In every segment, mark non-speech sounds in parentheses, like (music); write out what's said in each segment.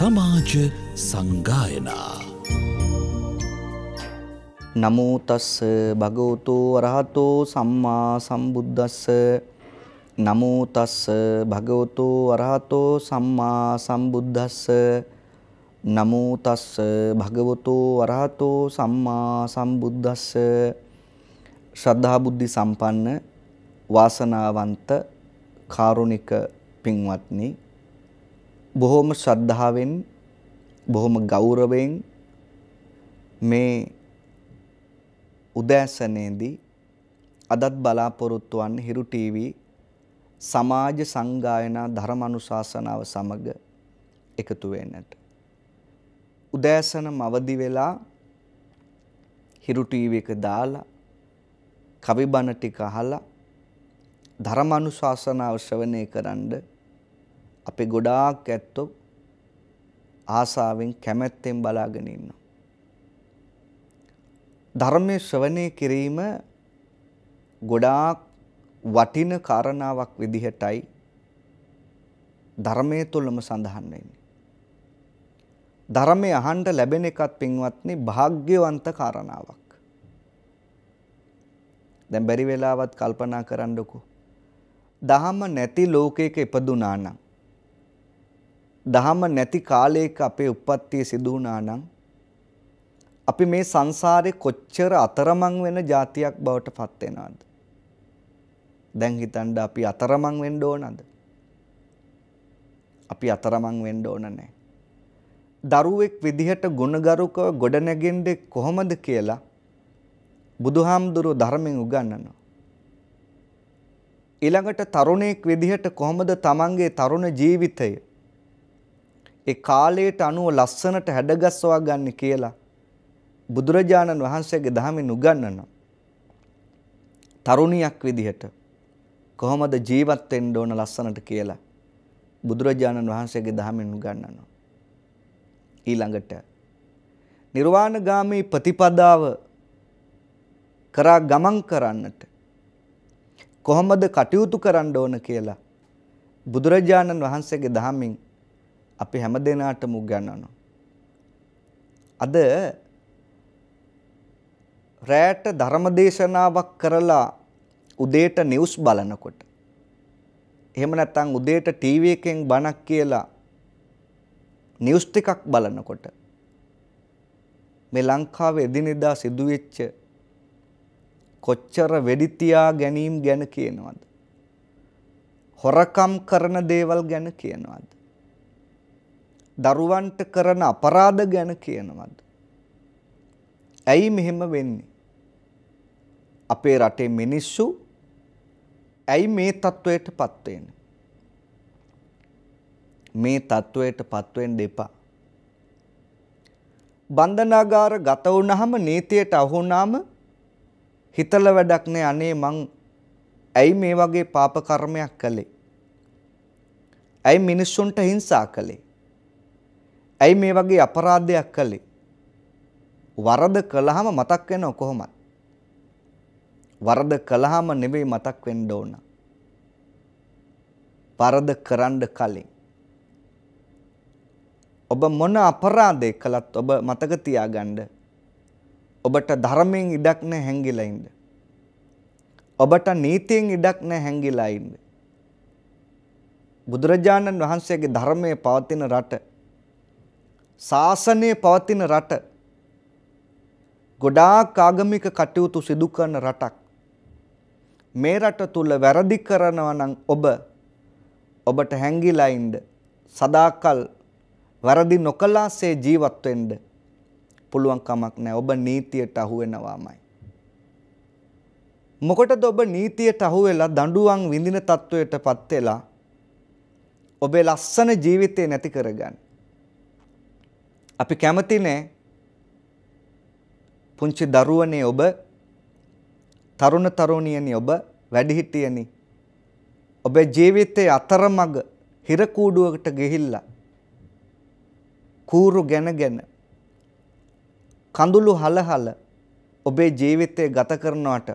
සමාජ සංගායනා නමෝ තස්ස භගවතු වරහතෝ සම්මා සම්බුද්දස්ස නමෝ තස්ස භගවතු වරහතෝ සම්මා සම්බුද්දස්ස නමෝ තස්ස භගවතු වරහතෝ සම්මා සම්බුද්දස්ස ශ්‍රද්ධා බුද්ධි සම්පන්න වාසනාවන්ත කාරුණික පින්වත්නි බොහොම ශ්‍රද්ධාවෙන් බොහොම ගෞරවයෙන් මේ උදෑසනේදී අදත් බලාපොරොත්තු වන්නේ හිරු ටීවී සමාජ සංගායනා ධර්මානුශාසනාව සමග එකතු වෙන්නට උදෑසනම අවදි වෙලා හිරු ටීවී එක දාලා කවි බණ ටික අහලා ධර්මානුශාසනාව ශ්‍රවණය කරන්නේ අපේ ගොඩාක් ඇත්තෝ ආසාවෙන් කැමැත්තෙන් බලාගෙන ඉන්නවා. ධර්මයේ ශ්‍රවණය කිරීම ගොඩාක් වටින කාරණාවක් විදිහටයි ධර්මයේ තුලම සඳහන් වෙන්නේ. ධර්මයේ අහන්න ලැබෙන එකත් පින්වත්නි භාග්‍යවන්ත කාරණාවක්. දැන් බැරි වෙලාවත් කල්පනා කරන්නකෝ. දහම නැති ලෝකයක ඉපදුනා නම් දහම නැති කාලයක අපේ උප්පත්තිය සිදු වුණා නම් අපි මේ සංසාරේ කොච්චර අතරමං වෙන જાතියක් බවට පත් වෙනවද? දැන් හිතන්න අපි අතරමං වෙන්න ඕනද? අපි අතරමං වෙන්න ඕන නැහැ. දරුවෙක් විදිහට ගුණගරුකව ගොඩනැගෙන්නේ කොහොමද කියලා බුදුහාමුදුරුව ධර්මයෙන් උගන්වනවා. ඊළඟට තරුණයෙක් විදිහට කොහොමද තමන්ගේ තරුණ ජීවිතය ඒ කාලයට අනුව ලස්සනට හැඩගස්වා ගන්න කියලා බුදුරජාණන් වහන්සේගේ දහමෙන් උගන්වනවා. තරුණියක් විදිහට කොහොමද ජීවත් වෙන්න ඕන ලස්සනට කියලා බුදුරජාණන් වහන්සේගේ දහමෙන් උගන්වනවා. ඊළඟට නිර්වාණගාමී ප්‍රතිපදාව කරා ගමන් කරන්නට කොහොමද කටයුතු කරන්න ඕන කියලා බුදුරජාණන් වහන්සේගේ දහමින් අපි හැම දෙනාටම උගන්වනවා. අද රැට ධර්මදේශනාවක් කරලා උදේට නිවුස් බලනකොට එහෙම නැත්නම් උදේට ටීවී එකෙන් බණක් කියලා නිවුස් ටිකක් බලනකොට මේ ලංකාවේ එදිනෙදා සිදුවෙච්ච කොච්චර වෙඩි තියා ගැනීම ගැන කියනවද හොරකම් කරන දේවල් ගැන කියනවද දරුවන්ට කරන අපරාධ ගැන කියනවද? ඇයි මෙහෙම වෙන්නේ? අපේ රටේ මිනිස්සු ඇයි මේ තත්වයටපත් වෙන්නේ? මේ තත්වයටපත් වෙන්න එපා. බන්ධනාගාර ගත වුණාම නීතියට අහු වුණාම හිතල වැඩක් නෑ අනේ මං ඇයි මේ වගේ පාප කර්මයක් කළේ? ඇයි මිනිස්සුන්ට හිංසා කළේ? ඇයි මේ වගේ අපරාධයක් කළේ? වරද කළාම මතක් වෙනව කොහොමද? වරද කළාම නෙවෙයි මතක් වෙන්න ඕන. වරද කරන්න කලින් ඔබ මොන අපරාධයක් කළත් ඔබ මතක තියාගන්න ඔබට ධර්මයෙන් ඉඩක් නැහැ හැංගිලා ඉන්න. ඔබට නීතියෙන් ඉඩක් නැහැ හැංගිලා ඉන්න. බුදුරජාණන් වහන්සේගේ ධර්මයේ පවතින රට ශාසනය පවතින රට ගොඩාක් ආගමික කටයුතු සිදු කරන රටක් මේ රට තුල වැරදි කරනවා නම් ඔබ ඔබට හැංගිලා ඉන්න සදාකල් වැරදි නොකලාසේ ජීවත් වෙන්න පුළුවන් කමක් නැහැ ඔබ නීතියට අහු වෙනවාමයි මොකටද ඔබ නීතියට අහු වෙලා දඬුවම් විඳින තත්වයටපත් වෙලා ඔබේ ලස්සන ජීවිතේ නැති කරගන්නේ අපි කැමතිනේ පුංචි දරුවනේ ඔබ තරුණ තරුණියනි ඔබ වැඩිහිටියනි ඔබේ ජීවිතයේ අතරමඟ හිරකූඩුවකට ගිහිල්ලා කූරු ගැනගෙන කඳුළු හලහල ඔබේ ජීවිතය ගත කරනවට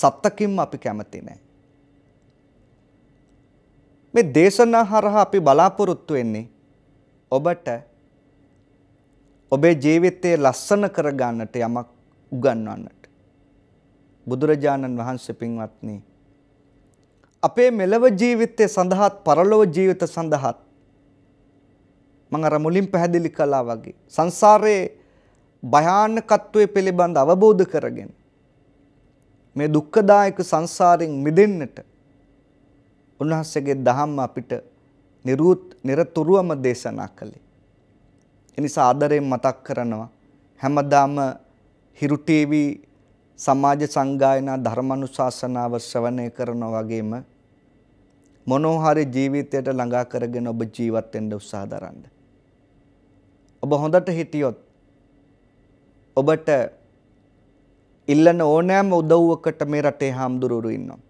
සත්තකින්ම අපි කැමති නෑ. මේ දේශනා හරහා අපි බලාපොරොත්තු වෙන්නේ ඔබට ඔබේ ජීවිතයේ ලස්සන කරගන්නට යමක් උගන්වන්නට. බුදුරජාණන් වහන්සේ පින්වත්නි අපේ මෙලව ජීවිතය සඳහාත් පරලොව ජීවිත සඳහාත් මම අර මුලින් පැහැදිලි කළා වගේ සංසාරයේ භයානකත්වයේ පිළිබඳ අවබෝධ කරගෙන මේ දුක්ඛදායක සංසාරයෙන් මිදෙන්නට උන්වහන්සේගේ දහම් අපිට නිරුත් නිරතුරුවම දේශනා කළේ. එනිසා ආදරයෙන් මතක් කරනවා හැමදාම හිරු ටීවී සමාජ සංගායනා ධර්මානුශාසනාව ශ්‍රවණය කරනා වගේම මොනෝහරි ජීවිතයට ළඟා කරගෙන ඔබ ජීවත් වෙන්න උත්සාහ දරන්න. ඔබ හොඳට හිටියොත් ඔබට ඉල්ලන ඕනෑම උදව්වකට මේ රටේ හාමුදුරුවෝ ඉන්නවා.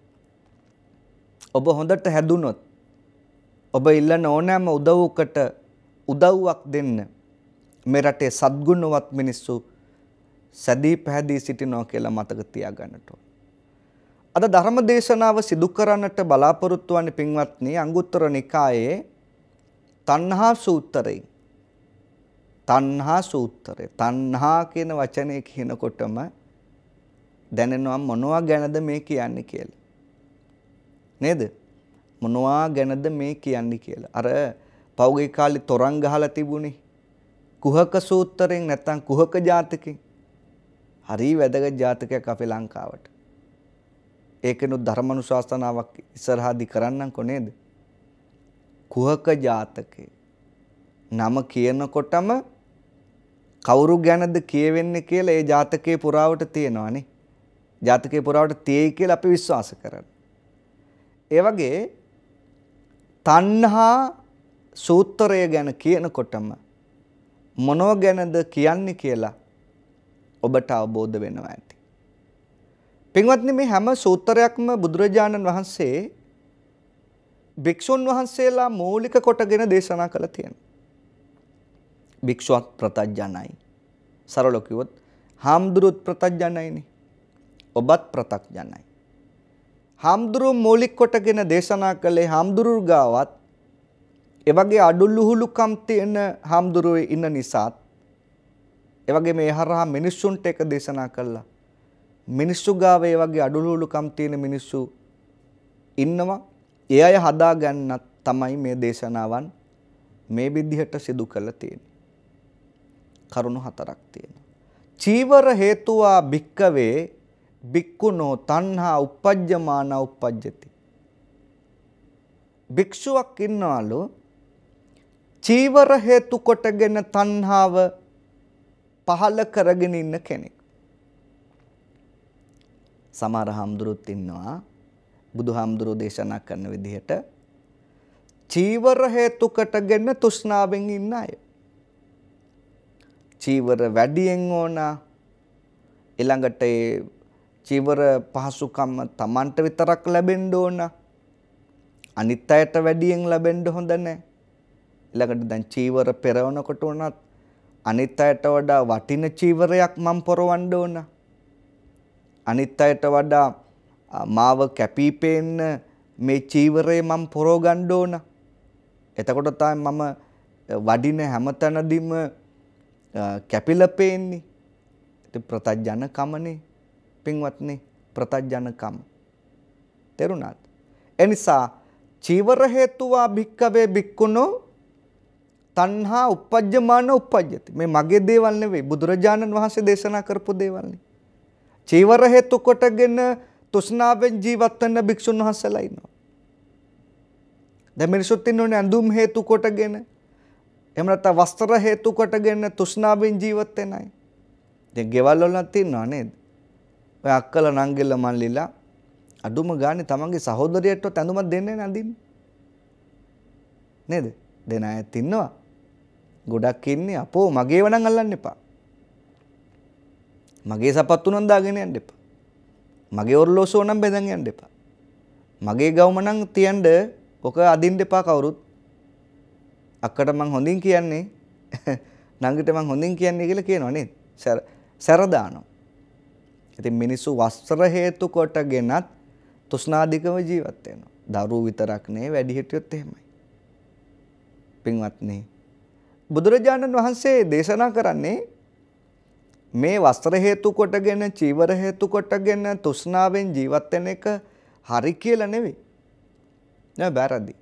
ඔබ හොඳට හැදුනොත් ඔබ ඉල්ලන ඕනෑම උදව්වකට උදව්වක් දෙන්න මේ රටේ සද්ගුණවත් මිනිස්සු සැදී පැහැදී සිටිනවා කියලා මතක තියාගන්නට ඕන. අද ධර්ම දේශනාව සිදු කරන්නට බලාපොරොත්තු වන්නේ පින්වත්නි අංගුත්තර නිකායේ තණ්හා සූත්‍රය. තණ්හා සූත්‍රය. තණ්හා කියන වචනේ කියනකොටම දැනෙනවා මොනවා ගැනද මේ කියන්නේ කියලා. නේද? මොනවා ගැනද මේ කියන්නේ කියලා. අර පෞගේ කාලේ තොරන් ගහලා තිබුණේ. කුහක සූත්‍රයෙන් නැත්තම් කුහක ජාතකෙන්. හරි වැදගත් ජාතකයක් අපේ ලංකාවට. ඒකනොත් ධර්මනුශාසනාවක් ඉස්සරහාදී කරන්නම් කොනේද? කුහක ජාතකේ. නම කියනකොටම කවුරු ගැනද කියවෙන්නේ කියලා ඒ ජාතකයේ පුරාවට තියෙනවානේ. ජාතකයේ පුරාවට තියෙයි කියලා අපි විශ්වාස කරනවා. ඒ වගේ තණ්හා සූත්‍රය ගැන කියනකොටම මොනව ගැනද කියන්නේ කියලා ඔබට අවබෝධ වෙනවා ඇති. පින්වත්නි මේ හැම සූත්‍රයක්ම බුදුරජාණන් වහන්සේ භික්ෂුන් වහන්සේලා මූලික කොටගෙන දේශනා කළා තියෙනවා. භික්ෂුවත් ප්‍රතඥයි. සරලව කිව්වොත් හාමුදුරුවොත් ප්‍රතඥයිනේ. ඔබත් ප්‍රතඥයි. හාමුදුරුවෝ මූලික කොටගෙන දේශනා කළේ හාමුදුරුවෝ ගාවත් එවගේ අඩුලුහුලුකම් තියෙන හාමුදුරුවෝ ඉන්න නිසාත් එවගේ මේ හරහා මිනිස්සුන්ට එක දේශනා කළා. මිනිස්සු ගාව ඒ වගේ අඩුලුහුලුකම් තියෙන මිනිස්සු ඉන්නවා. ඒ අය හදා ගන්නත් තමයි මේ දේශනාවන් මේ විදිහට සිදු කළ තියෙන්නේ. කරුණු හතරක් තියෙනවා. චීවර හේතුවා භික්කවේ බික්කුණෝ තණ්හා uppajjamana uppajjati. භික්ෂුවක් ඉන්නවලු චීවර හේතු කොටගෙන තණ්හාව පහල කරගෙන ඉන්න කෙනෙක්. සමහර හාමුදුරුවොත් ඉන්නවා බුදුහාමුදුරුවෝ දේශනා කරන විදිහට චීවර හේතු කොටගෙන තෘෂ්ණාවෙන් ඉන්න අය. චීවර වැඩියෙන් ඕනා ඊළඟට ඒ චීවර පහසුකම් Tamanට විතරක් ලැබෙන්න ඕන. අනිත් අයට වැඩියෙන් ලැබෙන්න හොඳ නැහැ. ඊළඟට දැන් චීවර පෙරවනකොට උනත් අනිත් අයට වඩා වටින චීවරයක් මම පොරවන්න ඕන. අනිත් අයට වඩා මාව කැපිපෙන්න මේ චීවරේ මම පොරව ගන්න ඕන. එතකොට තමයි මම වඩින හැමතැනදීම කැපිලා පේන්නේ. ඉතින් ප්‍රතඥ කමනේ පින්වත්නි ප්‍රතඥකම්. තේරුණාද? එනිසා චීවර හේතුවා භික්කවේ භික්කුණෝ තණ්හා උපජ්ජමාන උපජ්ජති. මේ මගේ දේවල් නෙවෙයි බුදුරජාණන් වහන්සේ දේශනා කරපු දේවල් නේ. චීවර හේතු කොටගෙන තෘෂ්ණාවෙන් ජීවත් වෙන භික්ෂුන් වහන්සේලා ඉන්නවා. දැන් මිනිසුත් ඉන්නෝනේ ඇඳුම් හේතු කොටගෙන එහෙම නැත්නම් වස්ත්‍ර හේතු කොටගෙන තෘෂ්ණාවෙන් ජීවත් වෙන අය. දැන් ගෙවල් වලත් ඉන්නවා නේද? ඔය අක්කල නංගිල්ල මල්ලිලා අඩුම ගානේ තමන්ගේ සහෝදරයෙක්ටවත් ඇඳුමක් දෙන්නේ නැඳින්නේ. නේද? දෙන අයත් ඉන්නවා. ගොඩක් ඉන්නේ අපෝ මගේව නම් අල්ලන්න එපා. මගේ සපත්තු නම් දාගෙන යන්න එපා. මගේ ඔරලෝසුව නම් බෙදන් යන්න එපා. මගේ ගවුම නම් තියන්න ඔක අදින්න එපා කවුරුත්. අක්කට මං හොඳින් කියන්නේ (laughs) නංගිට මං හොඳින් කියන්නේ කියලා කියනවා නේද? සැර සැර දානවා. ඉතින් මිනිස්සු වස්ත්‍ර හේතු කොටගෙනත් තෘෂ්ණාධිකව ජීවත් වෙනවා. දරුවෝ විතරක් නේ වැඩිහිටියොත් එහෙමයි. පින්වත්නි බුදුරජාණන් වහන්සේ දේශනා කරන්නේ මේ වස්ත්‍ර හේතු කොටගෙන චීවර හේතු කොටගෙන තෘෂ්ණාවෙන් ජීවත් වෙන එක හරි කියලා නෙවෙයි. නෑ බැරදි.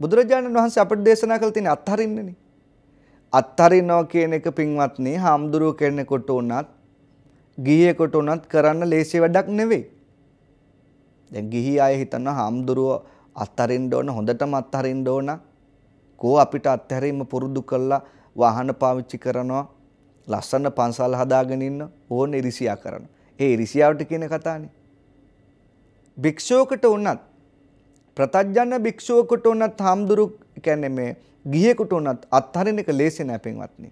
බුදුරජාණන් වහන්සේ අපට දේශනා කළ තියෙන අත්හරින්නනේ. අත්හරිනවා කියන එක පින්වත්නි හාමුදුරුව කෙනෙකුට උනත් ගිහියෙකුට උනත් කරන්න ලේසි වැඩක් නෙවෙයි. දැන් ගිහි අය හිතනවා හාමුදුරුව අත්හරින්න ඕන හොඳටම අත්හරින්න ඕන. කෝ අපිට අත්හැරීම පුරුදු කළා වාහන පාවිච්චි කරනවා ලස්සන පන්සල් හදාගෙන ඉන්න ඕන ඉරිසියා කරන. ඒ ඉරිසියාවට කියන කතානේ. භික්ෂුවකට උනත් ප්‍රතඥ භික්ෂුවකට උනත් හාමුදුරු කියන්නේ මේ ගිහියෙකුට උනත් අත්හරින එක ලේසි නෑ පින්වත්නි.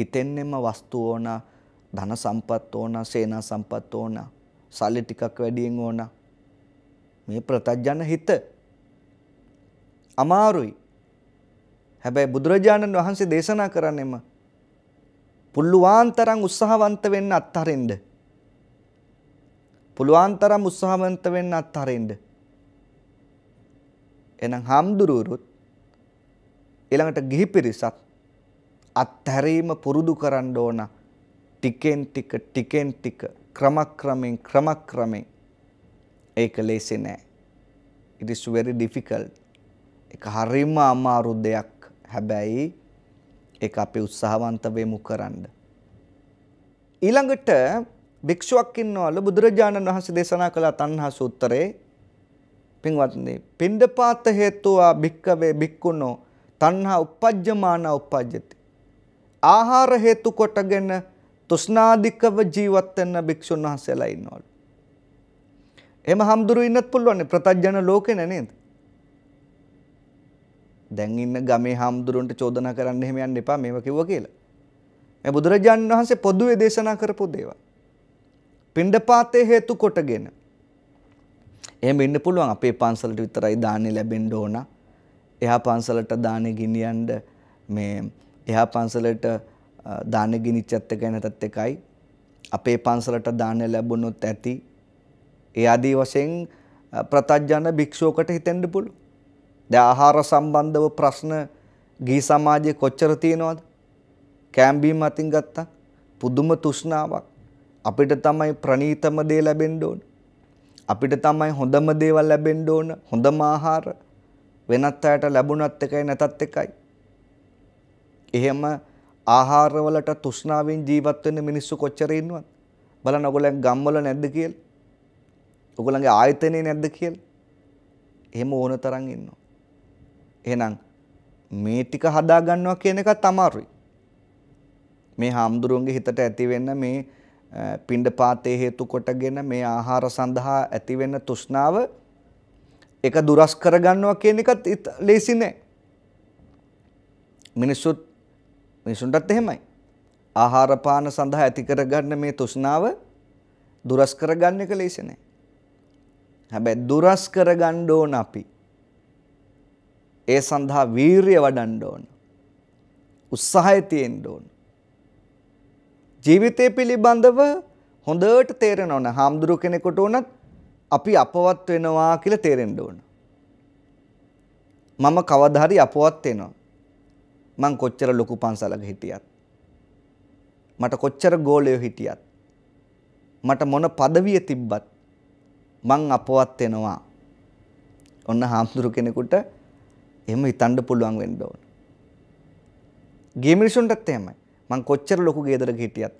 හිතෙන්නෙම වස්තු ඕන, ධන සම්පත් ඕන, සේනා සම්පත් ඕන, සල්ලි ටිකක් වැඩියෙන් ඕන. මේ ප්‍රතඥ හිත අමාරුයි. හැබැයි බුදුරජාණන් වහන්සේ දේශනා කරන්නේම පුළුවන් තරම් උත්සාහවන්ත වෙන්න අත්හරින්න. පුළුවන් තරම් උත්සාහවන්ත වෙන්න අත්හරින්න. එහෙනම් හම්දුරුරුත් ඊළඟට ගිහි පිරිසත් අත්හැරීම පුරුදු කරන්න ඕන ටිකෙන් ටික ටිකෙන් ටික ක්‍රමක්‍රමෙන් ක්‍රමක්‍රමෙන් ඒක ලේසි නෑ it is very difficult ඒක හරිම අමාරු දෙයක් හැබැයි ඒක අපි උත්සාහවන්ත වෙමු කරන්න ඊළඟට භික්ෂුවක් ඉන්නවලු බුදුරජාණන් වහන්සේ දේශනා කළ තණ්හා සූත්‍රයේ පින්වත්නි පින්ඩපාත හේතුවා භික්කවේ භික්කුණෝ තණ්හා uppajjamana uppajjati ආහාර හේතු කොටගෙන තෘෂ්ණාධිකව ජීවත් වෙන භික්ෂුන් වහන්සේලා ඉන්නවලු. එහෙම හම්දුරු ඉන්නත් පුළුවන් ප්‍රතජන ලෝකේ නෑ නේද? දැන් ඉන්න ගමේ හම්දුරුන්ට චෝදනා කරන්න එහෙම යන්න එපා මේව කිව්වා කියලා. මේ බුදුරජාණන් වහන්සේ පොදුවේ දේශනා කරපු දේවල්. පින්ඩපාතේ හේතු කොටගෙන. එහෙම ඉන්න පුළුවන් අපේ පන්සලට විතරයි දාන්නේ ලැබෙන්න ඕන. එහා පන්සලට දාන්නේ ගිනියන්න මේ එහා පන්සලට දාන ගිනිච්චත් එකයි නැතත් එකයි අපේ පන්සලට දාන ලැබුණොත් ඇති ඒ ආදී වශයෙන් ප්‍රතඥ භික්ෂුවකට හිතෙන්න පුළුවන්. දැන් ආහාර සම්බන්ධව ප්‍රශ්න ගී සමාජයේ කොච්චර තියෙනවද? කෑම් බීම අතින් ගත්තා පුදුම තෘෂ්ණාවක්. අපිට තමයි ප්‍රණීතම දේ ලැබෙන්න ඕන. අපිට තමයි හොඳම දේවල් ලැබෙන්න ඕන. හොඳම ආහාර වෙනත් අයට ලැබුණත් එකයි නැතත් එකයි. එහෙම ආහාරවලට තෘෂ්ණාවෙන් ජීවත් වෙන මිනිස්සු කොච්චර ඉන්නවද? බලන්න ඔයගොල්ලන් ගම්වල නැද්ද කියලා? ඔයගොල්ලන්ගේ ආයතනේ නැද්ද කියලා? එහෙම ඕන තරම් ඉන්නවා. එහෙනම් මේ ටික හදා ගන්නවා කියන එකත් අමාරුයි. මේ හාමුදුරුවන්ගේ හිතට ඇති වෙන්න මේ පින්ඩ පාතේ හේතු කොටගෙන මේ ආහාර සඳහා ඇතිවෙන්න තෘෂ්ණාව එක දුරස් කරගන්නවා කියන එකත් ලේසි නෑ. මිනිස්සුත් මිනිසුන්ටත් එහෙමයි. ආහාර පාන සඳහා ඇති කරගන්න මේ තෘෂ්ණාව දුරස් කරගන්න එක ලේසි නෑ. හැබැයි දුරස් කරගන්න ඕන අපි. ඒ සඳහා වීරිය වඩන්න ඕන. උත්සාහය තියෙන්න ඕන. ජීවිතය පිළිබඳව හොඳට තේරෙන ඕන. හාමුදුරු කෙනෙකුට උනත් අපි අපවත් වෙනවා කියලා තේරෙන්න ඕන. මම කවදා හරි අපවත් වෙනවා. මං කොච්චර ලොකු පන්සලක හිටියත් මට කොච්චර ගෝලයෝ හිටියත් මට මොන পদවිය තිබ්බත් මං අපවත් වෙනවා ඔන්න හාමුදුරු කෙනෙකුට එහෙම හිතන්න පුළුවන් වෙන්න ඕන ගේ මිනිසුන්ටත් එහෙමයි මං කොච්චර ලොකු ගෙදරක හිටියත්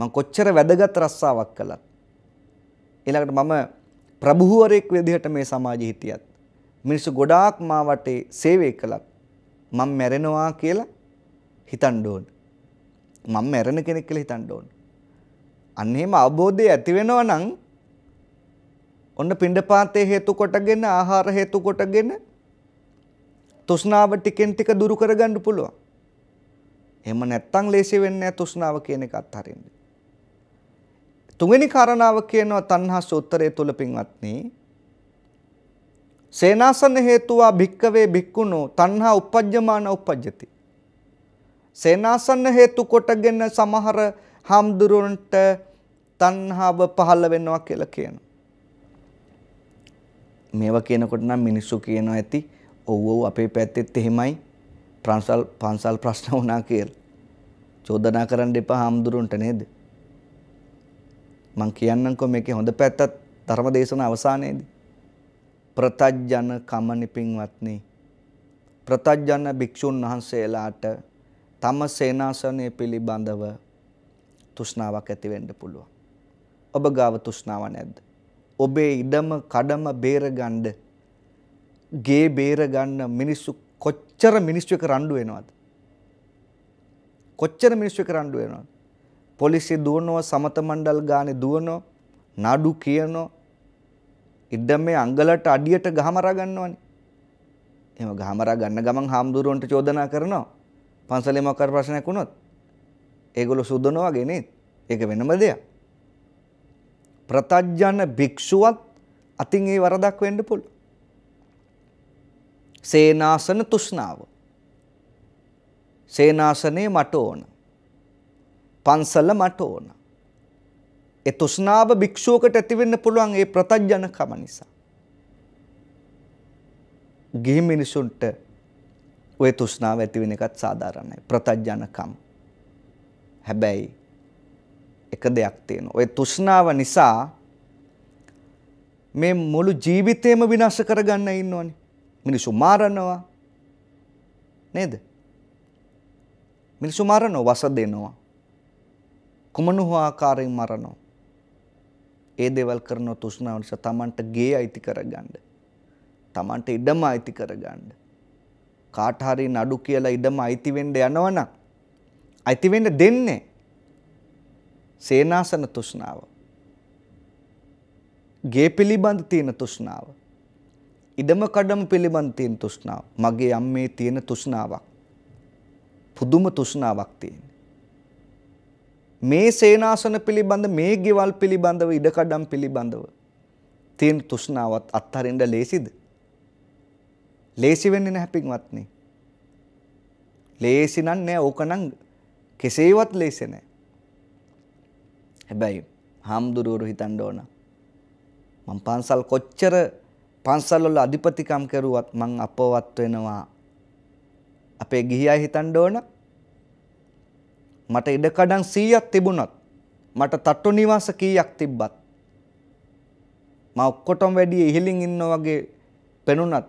මං කොච්චර වැදගත් රස්සාවක් කළත් ඊළඟට මම ප්‍රභූවරයෙක් විදිහට මේ සමාජයේ හිටියත් මිනිස්සු ගොඩාක් මා වටේ සේවය කළත් මම මැරෙනවා කියලා හිතන්න ඕන. මම මැරෙන කෙනෙක් කියලා හිතන්න ඕන. අන්න එහෙම අවබෝධය ඇති වෙනවා නම් ඔන්න පිණ්ඩපාතේ හේතු කොටගෙන ආහාර හේතු කොටගෙන තෘෂ්ණාව ටිකෙන් ටික දුරු කරගන්න පුළුවන්. එහෙම නැත්තම් ලේසි වෙන්නේ නැහැ තෘෂ්ණාව කියන එක අත්හරින්න. තුන්වෙනි කාරණාව කියනවා තණ්හා සූත්‍රයේ තුල පින්වත්නි සේනාසන හේතුවා භික්කවේ භික්කුණු තණ්හා උපජ්ජමාන උපජ්ජති. සේනාසන හේතු කොටගෙන සමහර හම්දුරුන්ට තණ්හාව පහළ වෙනවා කියලා කියනවා. මේවා කියනකොට නම් මිනිස්සු කියනවා ඇති ඔව් ඔව් අපේ පැත්තෙත් එහෙමයි ප්‍රංශල් පන්සල් ප්‍රශ්න වුණා කියලා. චෝදනා කරන්න එපා හම්දුරුන්ට නේද? මං කියන්නම්කෝ මේකේ හොඳ පැත්තත් ධර්මදේශන අවසානයේදී ප්‍රතජ්ජන කමනි පින්වත්නි ප්‍රතජ්ජන භික්ෂුන් වහන්සේලාට තම සේනාසනය පිළිබඳව තෘෂ්ණාවක් ඇති වෙන්න පුළුවන්. ඔබ ගාව තෘෂ්ණාව නැද්ද? ඔබේ ඉඩම කඩම බේරගන්න ගේ බේරගන්න මිනිස්සු කොච්චර මිනිස්සු එක රණ්ඩු වෙනවද? කොච්චර මිනිස්සු එක රණ්ඩු වෙනවද? පොලිසිය දුවනවා සමත මණ්ඩල් ගානේ දුවනවා නඩු කියනවා ඉද්දම් මේ අංගලට අඩියට ගහමරා ගන්නවනේ. එහෙම ගහමරා ගන්න ගමන් හාමුදුරුවන්ට චෝදනා කරනවා. පන්සලේ මොකක් ප්‍රශ්නයක් වුණොත් ඒගොල්ලෝ සුදනවා වගේ නේද? ඒක වෙනම දෙයක්. ප්‍රතජන භික්ෂුවත් අතින් ඒ වරදක් වෙන්න පුළුවන්. සේනාසන තුෂ්ණාව. සේනාසනේ මට ඕන. පන්සල මට ඕන. ඒ තෘෂ්ණාව භික්ෂුවකට ඇතිවෙන්න පුළුවන් ඒ ප්‍රතඥකම නිසා. ගිහි මිනිසුන්ට ওই තෘෂ්ණාව ඇති වෙන එකත් සාධාරණයි. ප්‍රතඥකම්. හැබැයි එක දෙයක් තියෙනවා. ওই තෘෂ්ණාව නිසා මේ මුළු ජීවිතේම විනාශ කරගන්න ඉන්නවනේ. මිනිසු මාරනවා. නේද? මිනිසු මරනවා, වස දෙනවා. කුමන හෝ ආකාරයෙන් මරනවා. ඒ දේවල් කරන තෘෂ්ණාව නිසා Tamanට ගේ අයිති කරගන්න. Tamanට ඉඩම අයිති කරගන්න. කාට හරි නඩු කියලා ඉඩම අයිති වෙන්න යනවනම් අයිති වෙන්න දෙන්නේ. සේනාසන තෘෂ්ණාව. ගේ පිළිබඳ තියෙන තෘෂ්ණාව. ඉඩම කඩම පිළිබඳ තියෙන තෘෂ්ණාව. මගේ අම්මේ තියෙන තෘෂ්ණාවක්. පුදුම තෘෂ්ණාවක් තියෙන. මේ සේනාසන පිළිබඳ මේ ගෙවල් පිළිබඳව ඉඩකඩම් පිළිබඳව තියෙන තෘෂ්ණාවත් අත්හරින්න ලේසිද? ලේසි වෙන්නේ නැහැ පින්වත්නි. ලේසි නම් නෑ ඕකනම් කෙසේවත් ලේසි නෑ. හැබැයි හාමුදුරුවෝ හිතන්න ඕන. මං පන්සල් කොච්චර පන්සල් වල අධිපතිකම් කරුවත් මං අපවත් වෙනවා. අපේ ගිහි අය හිතන්න ඕන මට ඉඩකඩම් 100ක් තිබුණත් මට තට්ටු නිවාස කීයක් තිබ්බත් මම ඔක්කොටම වැඩි ඉහළින් ඉන්නා වගේ පෙනුනත්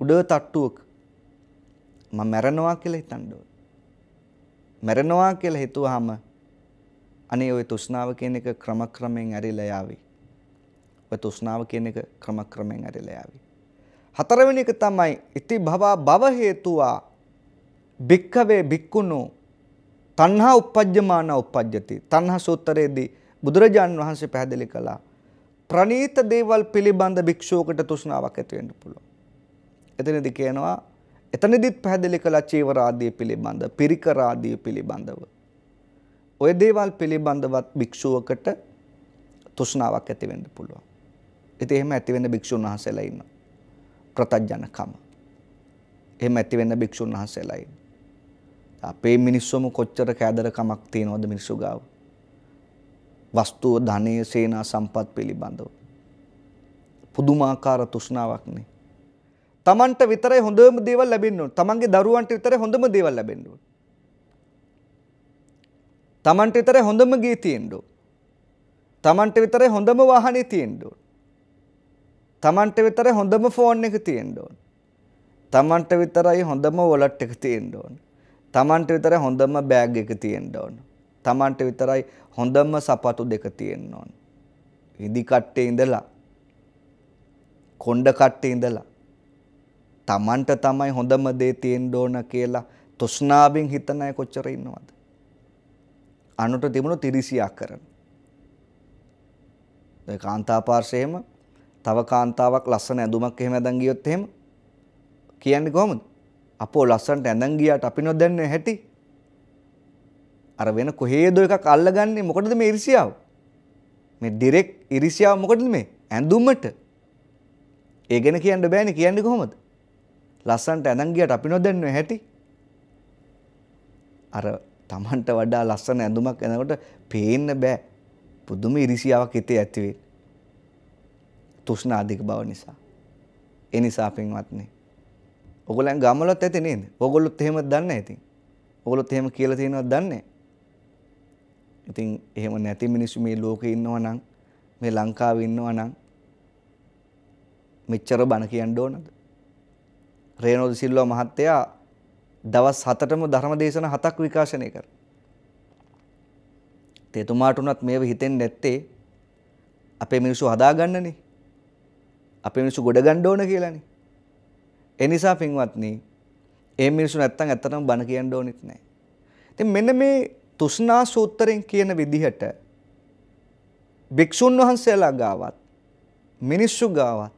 උඩ තට්ටුවක මම මැරෙනවා කියලා හිතන්න ඕන. මැරෙනවා කියලා හිතුවාම අනේ ওই තෘෂ්ණාව කියන එක ක්‍රමක්‍රමයෙන් ඇරිලා යාවි. ඔය තෘෂ්ණාව කියන එක ක්‍රමක්‍රමයෙන් ඇරිලා යාවි. හතරවෙනි එක තමයි ඉති භව භව හේතුවා භික්ඛවේ භික්ඛුනෝ තණ්හා uppajjamana uppajjati. තණ්හා සූත්‍රයේදී බුදුරජාන් වහන්සේ පැහැදිලි කළා ප්‍රණීත දේවල් පිළිබඳ භික්ෂුවකට තෘෂ්ණාවක් ඇති වෙන්න පුළුවන්. එතනදී කියනවා එතනදිත් පැහැදිලි කළා චීවර ආදී පිළිබඳ, පිරිකර ආදී පිළිබඳව. ওই දේවල් පිළිබඳවත් භික්ෂුවකට තෘෂ්ණාවක් ඇති වෙන්න පුළුවන්. ඉතින් එහෙම ඇති වෙන භික්ෂුන් වහන්සේලා ඉන්නවා. ප්‍රතඥකම. එහෙම ඇති වෙන භික්ෂුන් වහන්සේලා ඉන්නවා. අපේ මිනිස්සුම කොච්චර කෑදරකමක් තියෙනවද මිනිස්සු ගාව. වස්තුව ධනය සේනා සම්පත් පිළිබඳව. පුදුමාකාර තෘෂ්ණාවක්නේ. තමන්ට විතරයි හොඳම දේවල් ලැබෙන්න ඕන. තමන්ගේ දරුවන්ට විතරයි හොඳම දේවල් ලැබෙන්න ඕන. තමන්ට විතරයි හොඳම ගේ තියෙන්න ඕන. තමන්ට විතරයි හොඳම වාහනේ තියෙන්න ඕන. තමන්ට විතරයි හොඳම ෆෝන් එක තියෙන්න ඕන. තමන්ට විතරයි හොඳම වොලට් එක තියෙන්න ඕන. තමන්ට විතර හොඳම බෑග් එක තියෙන්න ඕන. තමන්ට විතරයි හොඳම සපතු දෙක තියෙන්න ඕන. ඉදි කට්ටේ ඉඳලා කොණ්ඩ කට්ටේ ඉඳලා තමන්ට තමයි හොඳම දේ තියෙන්න ඕන කියලා තෘෂ්ණාවෙන් හිතන අය කොච්චර ඉන්නවද? අනුට තිබුණු තිරිසියා කරන. ඒ කාන්තා පාර්ශ්වයේම තව කාන්තාවක් ලස්සන ඇඳුමක් එහෙම ඇඳන් ගියොත් එහෙම කියන්නේ කොහොමද? අපෝ ලස්සන්ට ඇඳන් ගියාට අපි නොදන්නේ හැටි. අර වෙන කොහේද එකක් අල්ලගන්නේ මොකටද මේ ඉරිසියාව? මේ ඩිරෙක්ට් ඉරිසියාව මොකටද මේ? ඇඳුමට. ඒ ගැන කියන්න බෑනේ කියන්නේ කොහොමද? ලස්සන්ට ඇඳන් ගියාට අපි නොදන්නේ හැටි. අර Tamanට වඩා ලස්සන ඇඳුමක් එනකොට පේන්න බෑ. පුදුම ඉරිසියාවක් හිතේ ඇති වෙන්නේ. තෘෂ්ණාධික බව නිසා. ඒ නිසා පින්වත්නි ඔගොල්ලන් ගම්වලත් ඇති නේද? ඕගොල්ලොත් එහෙම දන්න ඇති. ඕගොල්ලොත් එහෙම කියලා තියෙනවද දන්නේ ඉතින් එහෙම නැති මිනිස්සු මේ ලෝකේ ඉන්නවා නම් මේ ලංකාවේ ඉන්නවා නම් මෙච්චර බණ කියන්න ඕනද? රේනෝද සිල්වා මහත්තයා දවස් 7ටම ධර්ම දේශන හතක් විකාශනය කර. තේතුමාට උනත් මේව හිතෙන්නේ නැත්තේ අපේ මිනිස්සු හදාගන්නනේ. අපේ මිනිස්සු ගොඩ ගන්න ඕන කියලානේ. ඒ නිසා පින්වත්නි ඒ මිනිස්සු නැත්තම් ඇත්තටම බන කියන්න ඕනෙත් නැහැ. ඉතින් මෙන්න මේ තුෂ්ණා සූත්‍රයෙන් කියන විදිහට භික්ෂුන් වහන්සේලා ගාවත් මිනිස්සු ගාවත්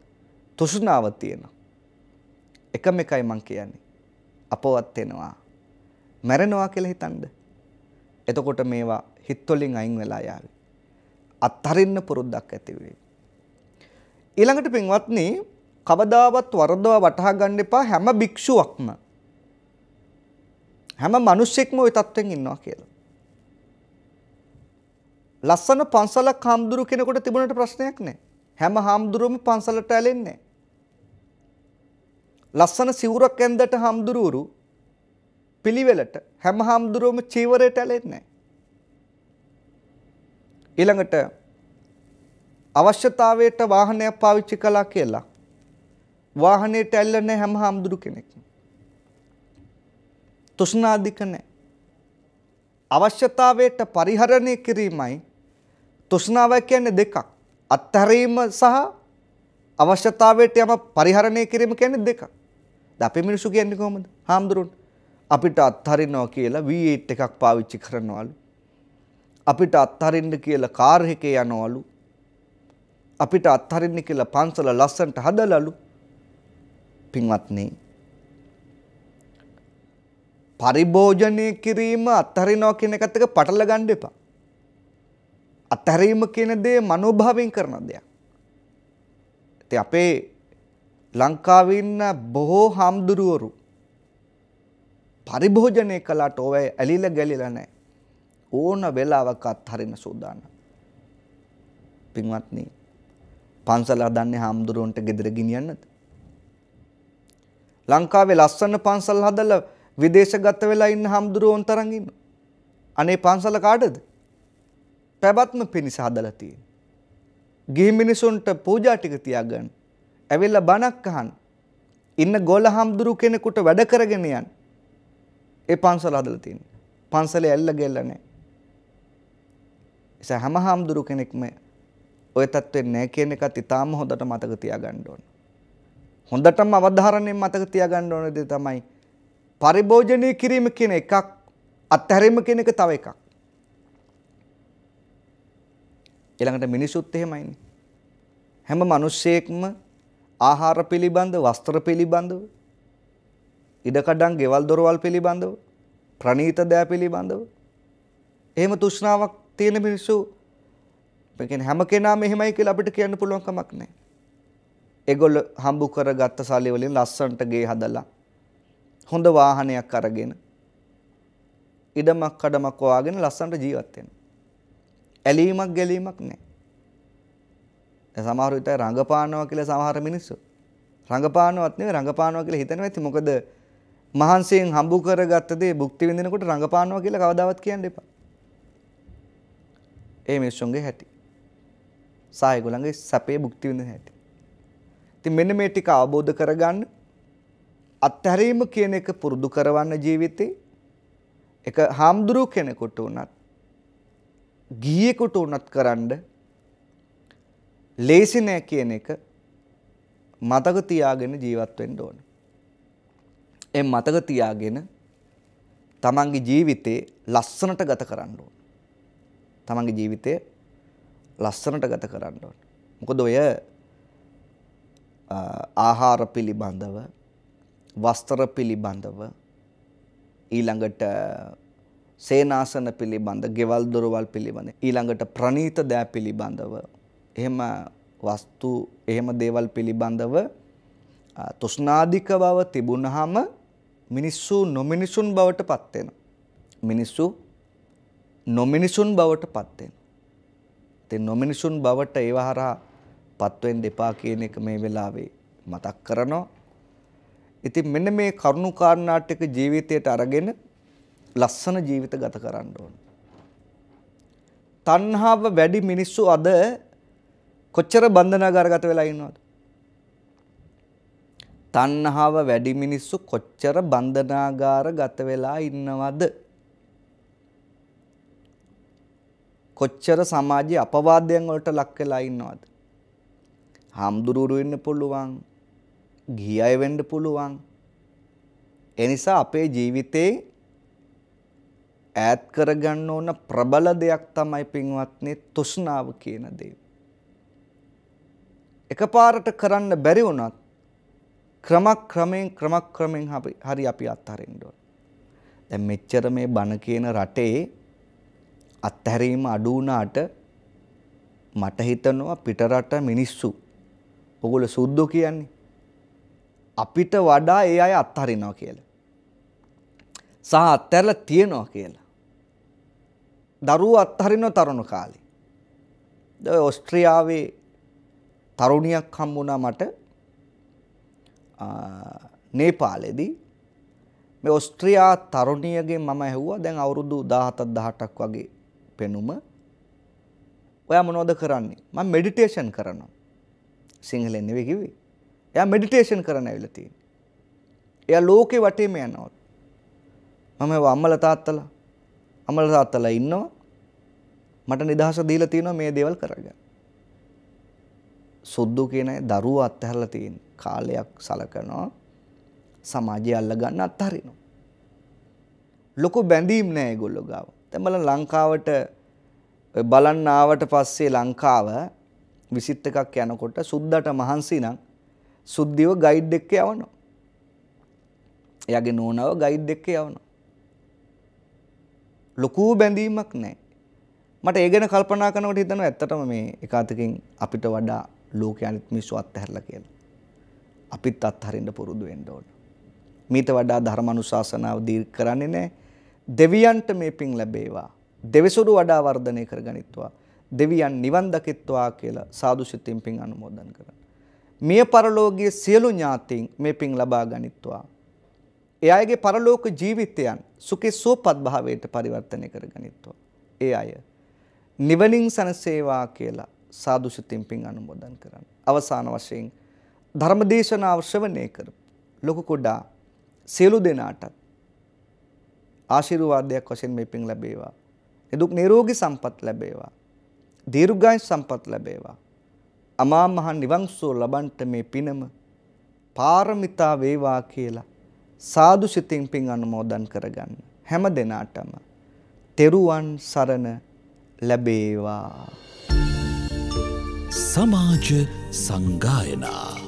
තුෂ්ණාව තියෙනවා. එකම එකයි මං කියන්නේ. අපවත් වෙනවා. මැරෙනවා කියලා හිතනද? එතකොට මේවා හිත්වලින් අයින් වෙලා යාවි. අත්හරින්න පුරුද්දක් ඇති වෙයි. ඊළඟට පින්වත්නි කවදාවත් වරදවා වටහා ගන්න එපා හැම භික්ෂුවක්ම. හැම මිනිස්සෙක්ම ওই தත්වෙන් ඉන්නවා කියලා. ලස්සන පන්සලක් හාමුදුරු කෙනෙකුට තිබුණට ප්‍රශ්නයක් නැහැ. හැම හාමුදුරුවම පන්සලට ඇලෙන්නේ ලස්සන සිවුරක් ඇඳට හාමුදුරුවරු පිළිවෙලට හැම හාමුදුරුවම චීවරයට ඇලෙන්නේ ඊළඟට අවශ්‍යතාවයට වාහනයක් පාවිච්චි කළා කියලා වාහනේට ඇල්ල නැහැ හැම හාමුදුරු කෙනෙක්. තෘෂ්ණාධික නැහැ. අවශ්‍යතාවයට පරිහරණය කිරීමයි තෘෂ්ණාව කියන්නේ දෙකක්. අත්හැරීම සහ අවශ්‍යතාවයට යම පරිහරණය කිරීම කියන්නේ දෙකක්. දැන් අපේ මිනිස්සු කියන්නේ කොහොමද? හාමුදුරුවෝ අපිට අත්හරිනවා කියලා V8 එකක් පාවිච්චි කරනවලු. අපිට අත්හරින්න කියලා කාර් එකේ යනවලු. අපිට අත්හරින්න කියලා පන්සල ලස්සන්ට හදලාලු. පින්වත්නි පරිභෝජනය කිරීම අත්හරිනවා කියන එකත් එක පටල ගන්න එපා. අත්හැරීම කියන දේ මනෝභාවයෙන් කරන දෙයක්. ඉතින් අපේ ලංකාවේ ඉන්න බොහෝ හාමුදුරුවරු පරිභෝජනය කළාට ඔය ඇලිලා ගැලිලා නැහැ. ඕන වෙලාවක අත්හරින සූදානම්. පින්වත්නි පන්සල හදන්නේ හාමුදුරුවන්ට ගෙදර ගෙනියන්නද? ලංකාවේ ලස්සන පන්සල් හදලා විදේශගත වෙලා ඉන්න හම්දුරුවන් තරම් ඉන්න. අනේ පන්සල කාටද? පැවැත්ම පිණිස හදලා තියෙන්නේ. ගිහි මිනිසුන්ට පූජා ටික තියාගන්න. ඇවිල්ලා බණක් අහන්න. ඉන්න ගෝල හම්දුරු කෙනෙකුට වැඩ කරගෙන යන්න. ඒ පන්සල හදලා තියෙන්නේ. පන්සලේ ඇල්ල ගෙල්ල නැහැ. ඒ හැම හම්දුරු කෙනෙක්ම ওই தත්වෙන්නේ නැහැ කියන එකත් ඊටාම හොඳට මතක තියාගන්න ඕනේ. හොඳටම අවධාරණයෙන් මතක තියාගන්න ඕන දේ තමයි පරිභෝජනය කිරීම කියන එකක් අත්හැරීම කියන එක තව එකක්. ඊළඟට මිනිසුත් එහෙමයිනේ. හැම මිනිස්සෙක්ම ආහාර පිළිබඳ, වස්ත්‍ර පිළිබඳව, ඉඩකඩම්, ගෙවල් දොරවල් පිළිබඳව, ප්‍රණීත දෑ පිළිබඳව එහෙම තෘෂ්ණාවක් තියෙන මිනිස්සු ඒ කියන්නේ හැම කෙනාම එහෙමයි කියලා අපිට කියන්න පුළුවන් කමක් නැහැ. ඒගොල්ලෝ හම්බු කරගත්ත සල්ලි වලින් ලස්සනට ගේ හදලා හොඳ වාහනයක් අරගෙන ඉඩමක් කඩමක් හොයාගෙන ලස්සනට ජීවත් වෙනවා. ඇලීමක් ගැලීමක් නැහැ. දැන් සමහර විට රඟපානවා කියලා සමහර මිනිස්සු රඟපානවත් නෙවෙයි රඟපානවා කියලා හිතනවා ඇති මොකද මහන්සියෙන් හම්බු කරගත්ත දේ භුක්ති විඳිනකොට රඟපානවා කියලා කවදාවත් කියන්න එපා. ඒ මිනිස්සුන්ගේ හැටි. සායගොල්ලන්ගේ සැපේ භුක්ති විඳින හැටි. ඉතින් මෙන්න මේ ටික අවබෝධ කරගන්න අත්හැරීම කියන එක පුරුදු කරවන්න ජීවිතේ එක හාමුදුරුව කෙනෙකුට වුණත් ගියෙකුට වුණත් කරන්න ලේසි නෑ කියන එක මතක තියාගෙන ජීවත් වෙන්න ඕනේ. ඒ මතක තියාගෙන තමන්ගේ ජීවිතේ ලස්සනට ගත කරන්න ඕනේ. තමන්ගේ ජීවිතය ලස්සනට ගත කරන්න ඕනේ. මොකද ඔය ආහාර පිළිබඳව වස්ත්‍ර පිළිබඳව ඊළඟට සේනාසන පිළිබඳ, ගෙවල් දොරවල් පිළිබඳ, ඊළඟට ප්‍රණීත දෑ පිළිබඳව එහෙම වස්තු එහෙම දේවල් පිළිබඳව තෘෂ්ණාධික බව තිබුණාම මිනිස්සු නොමිනිසුන් බවට පත් වෙනවා. මිනිස්සු නොමිනිසුන් බවට පත් වෙනවා. ඉතින් නොමිනිසුන් බවට ඒව හරහා පත්වෙන් දෙපා කියන එක මේ වෙලාවේ මතක් කරනවා. ඉතින් මෙන්න මේ කරුණු කාර්නාටක ජීවිතයට අරගෙන ලස්සන ජීවිත ගත කරන්න ඕන. තණ්හාව වැඩි මිනිස්සු අද කොච්චර බන්ධනාගාරගත වෙලා ඉන්නවද? තණ්හාව වැඩි මිනිස්සු කොච්චර බන්ධනාගාරගත වෙලා ඉන්නවද? කොච්චර සමාජයේ අපවාදයන් වලට ලක් වෙලා ඉන්නවද? හාමුදුරුවරු වෙන්න පුළුවන් ගිහි අය වෙන්න පුළුවන් ඒ නිසා අපේ ජීවිතේ ඈත් කරගන්න ඕන ප්‍රබල දෙයක් තමයි පින්වත්නි තෘෂ්ණාව කියන දේ. එකපාරට කරන්න බැරි වුණත් ක්‍රමක්‍රමයෙන් ක්‍රමක්‍රමයෙන් හරි අපි අත්හරින්න ඕන. දැන් මෙච්චර මේ බණ කියන රටේ අත්හැරීම අඩු වුණාට මට හිතෙනවා පිටරට මිනිස්සු ඔගොල්ල සුද්ධෝ කියන්නේ. අපිට වඩා ඒ අය අත්හරිනවා කියලා. සහ අත්හැරලා තියනවා කියලා. දරුවෝ අත්හරිනව තරුණ කාලේ. දැන් ඕස්ට්‍රියාවේ තරුණියක් හම්බුණා මට නේපාලෙදී මේ ඔස්ට්‍රියා තරුණියගේ මම ඇහුවා දැන් අවුරුදු 17 18ක් වගේ පෙනුම ඔයා මොනවද කරන්නේ මම මෙඩිටේෂන් කරනවා සිංහලෙන් නෙවෙයි කිව්වේ. එයා මෙඩිටේෂන් කරන්න ඇවිල්ලා තියෙන්නේ. එයා ලෝකේ වටේම යනවා. මම ඒව අම්මලා තාත්තලා අම්මලා තාත්තලා ඉන්නවා. මට නිදහස දීලා තියෙනවා මේ දේවල් කරගන්න. සුද්දු කියන දරුවා අත්හැරලා තියෙන කාලයක් සලකනවා. සමාජය අල්ලගන්න අත්හරිනවා. ලොකු බැඳීම් නෑ ඒගොල්ලෝ ගාව. දැන් බලන්න ලංකාවට බලන්න ආවට පස්සේ ලංකාව විසිත් එකක් යනකොට සුද්දට මහන්සි නම් සුද්ධිව ගයිඩ් එක්ක යවනවා. එයාගේ නෝනාව ගයිඩ් එක්ක යවනවා. ලොකු බැඳීමක් නැහැ. මට ඒ ගැන කල්පනා කරනකොට හිතනවා ඇත්තටම මේ එකාතකින් අපිට වඩා ලෝකයේ අනිත් මිනිස්සු අත්හැරලා කියලා. අපිත් අත්හරින්න පුරුදු වෙන්න ඕන. මීට වඩා ධර්මානුශාසනාව දීර්ඝ කරන්නේ නැහැ. දෙවියන්ට මේ පින් ලැබේවා. දෙවිසුරු වඩා වර්ධනය කර ගනිත්වා. දෙවියන් නිවන් දකිත්වා කියලා සාදු සිතින් පින් අනුමෝදන් කරන්න. මිය පරලෝකයේ සියලු ඥාතීන් මේ පින් ලබා ගනිත්වා. ඒ අයගේ පරලෝක ජීවිතයන් සුඛී සුවපත් භාවයට පරිවර්තනය කර ගනිත්වා. ඒ අය නිවනින් සනසේවා කියලා සාදු සිතින් පින් අනුමෝදන් කරන්න. අවසාන වශයෙන් ධර්මදේශනාව ශ්‍රවණය කරපු ලොකු කුඩා සියලු දෙනාටත් ආශිර්වාදයක් වශයෙන් මේ පින් ලැබේවා. එදුක් නිරෝගී සම්පත් ලැබේවා. දීර්ඝාය සම්පත් ලැබේවා. අමා මහ නිවන් සුව ලබන්ට මේ පිනම පාරමිතා වේවා කියලා සාදු සිතින් පින් අනුමෝදන් කරගන්න. හැම දිනාටම තෙරුවන් සරණ ලැබේවා. සමාජ සංගායනා